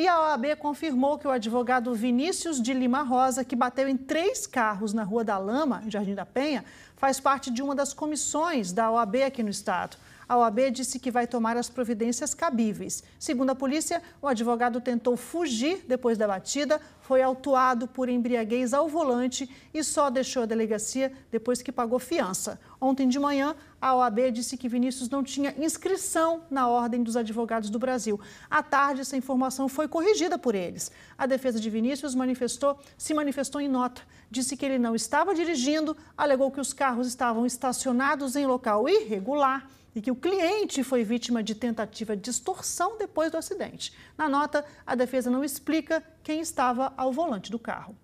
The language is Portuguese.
E a OAB confirmou que o advogado Vinícius de Lima Rosa, que bateu em três carros na Rua da Lama, em Jardim da Penha, faz parte de uma das comissões da OAB aqui no estado. A OAB disse que vai tomar as providências cabíveis. Segundo a polícia, o advogado tentou fugir depois da batida, foi autuado por embriaguez ao volante e só deixou a delegacia depois que pagou fiança. Ontem de manhã, a OAB disse que Vinícius não tinha inscrição na Ordem dos Advogados do Brasil. À tarde, essa informação foi corrigida por eles. A defesa de Vinícius manifestou, se manifestou em nota. Disse que ele não estava dirigindo, alegou que os carros estavam estacionados em local irregular e que o cliente foi vítima de tentativa de extorsão depois do acidente. Na nota, a defesa não explica quem estava ao volante do carro.